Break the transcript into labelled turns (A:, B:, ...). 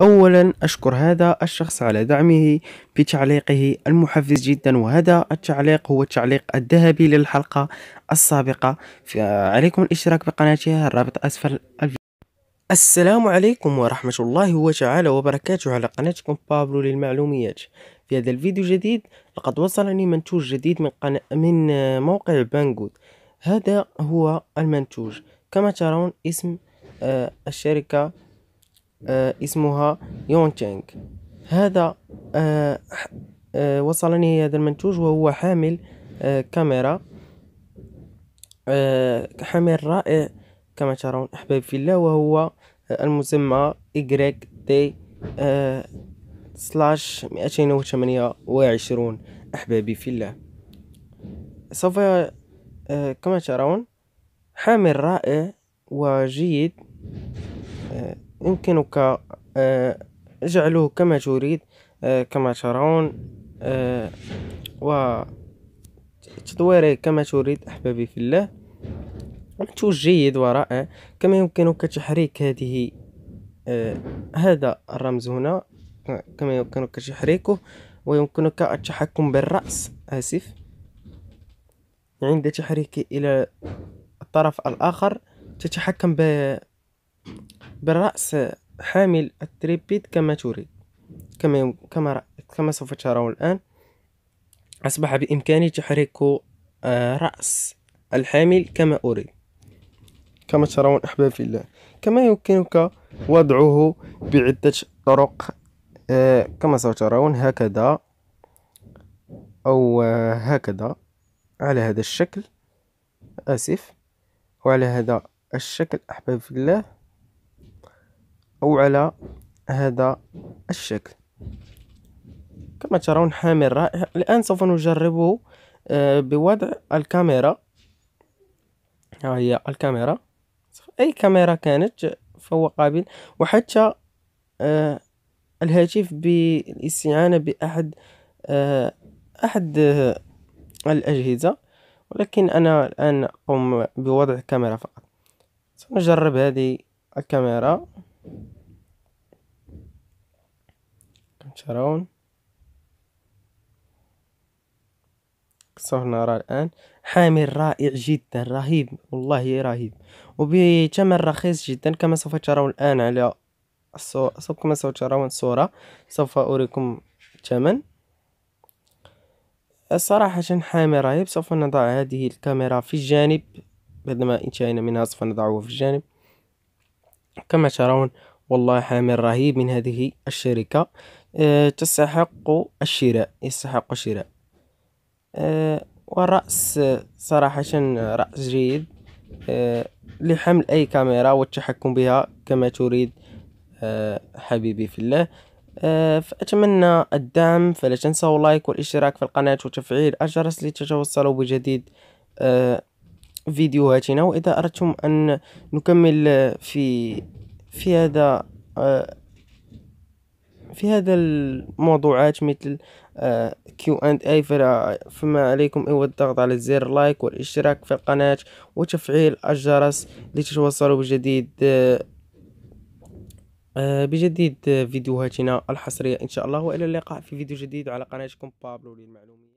A: أولا أشكر هذا الشخص على دعمه بتعليقه المحفز جدا وهذا التعليق هو التعليق الذهبي للحلقة السابقة عليكم الاشتراك بقناتي الرابط أسفل الفيديو السلام عليكم ورحمة الله وتعالى وبركاته على قناتكم بابلو للمعلوميات في هذا الفيديو الجديد لقد وصلني منتوج جديد من, قناة من موقع بانجود هذا هو المنتوج كما ترون اسم آه، الشركة آه، اسمها يونغ هذا آه، آه، وصلني هذا المنتوج وهو حامل كاميرا حامل رائع كما ترون أحباب في الله وهو المسمى إجريك دي سلاش مئتين وثمانية وعشرون أحبابي في الله سوف كما ترون حامل رائع وجيد يمكنك آه، جعله كما تريد آه، كما ترون آه، وتطويره كما تريد أحبابي في الله منتوج جيد ورائع كما يمكنك تحريك هذه هذا الرمز هنا كما يمكنك تحريكه ويمكنك التحكم بالرأس آسف عند تحريكه إلى الطرف الآخر تتحكم ب بالرأس حامل التريبيد كما تريد كما كما كما سوف ترون الآن أصبح بإمكاني تحريك آه، رأس الحامل كما أريد كما ترون أحباب في الله كما يمكنك وضعه بعدة طرق آه، كما سوف ترون هكذا أو آه، هكذا على هذا الشكل آسف وعلى هذا الشكل أحباب في الله أو على هذا الشكل كما ترون حامل رائع الآن سوف نجربه آه، بوضع الكاميرا ها هي الكاميرا أي كاميرا كانت فهو قابل وحتى آه، الهاتف بالاستعانة بأحد آه، أحد الأجهزة ولكن أنا الآن أقوم بوضع كاميرا فقط سنجرب هذه الكاميرا كنت راون صرنا نرى الآن حامل رائع جدا رهيب والله رهيب وبثمن رخيص جدا كما سوف ترون الآن على الصو... كما سوف ترون الصورة سوف أريكم الثمن صراحة حامل رهيب سوف نضع هذه الكاميرا في الجانب بعدما انتهينا منها سوف نضعه في الجانب كما ترون والله حامل رهيب من هذه الشركة آه، تستحق الشراء يستحق الشراء آه، والرأس صراحة رأس جيد آه، لحمل أي كاميرا والتحكم بها كما تريد حبيبي في الله فأتمنى الدعم فلا تنسوا لايك والاشتراك في القناة وتفعيل الجرس لتتوصلوا بجديد فيديوهاتنا وإذا أردتم أن نكمل في في هذا آه، في هذا الموضوعات مثل كيو اند اي فما عليكم هو الضغط على زر لايك والاشتراك في القناة وتفعيل الجرس لتتوصلوا بجديد آه، بجديد فيديوهاتنا الحصرية ان شاء الله والى اللقاء في فيديو جديد على قناتكم بابلو للمعلومات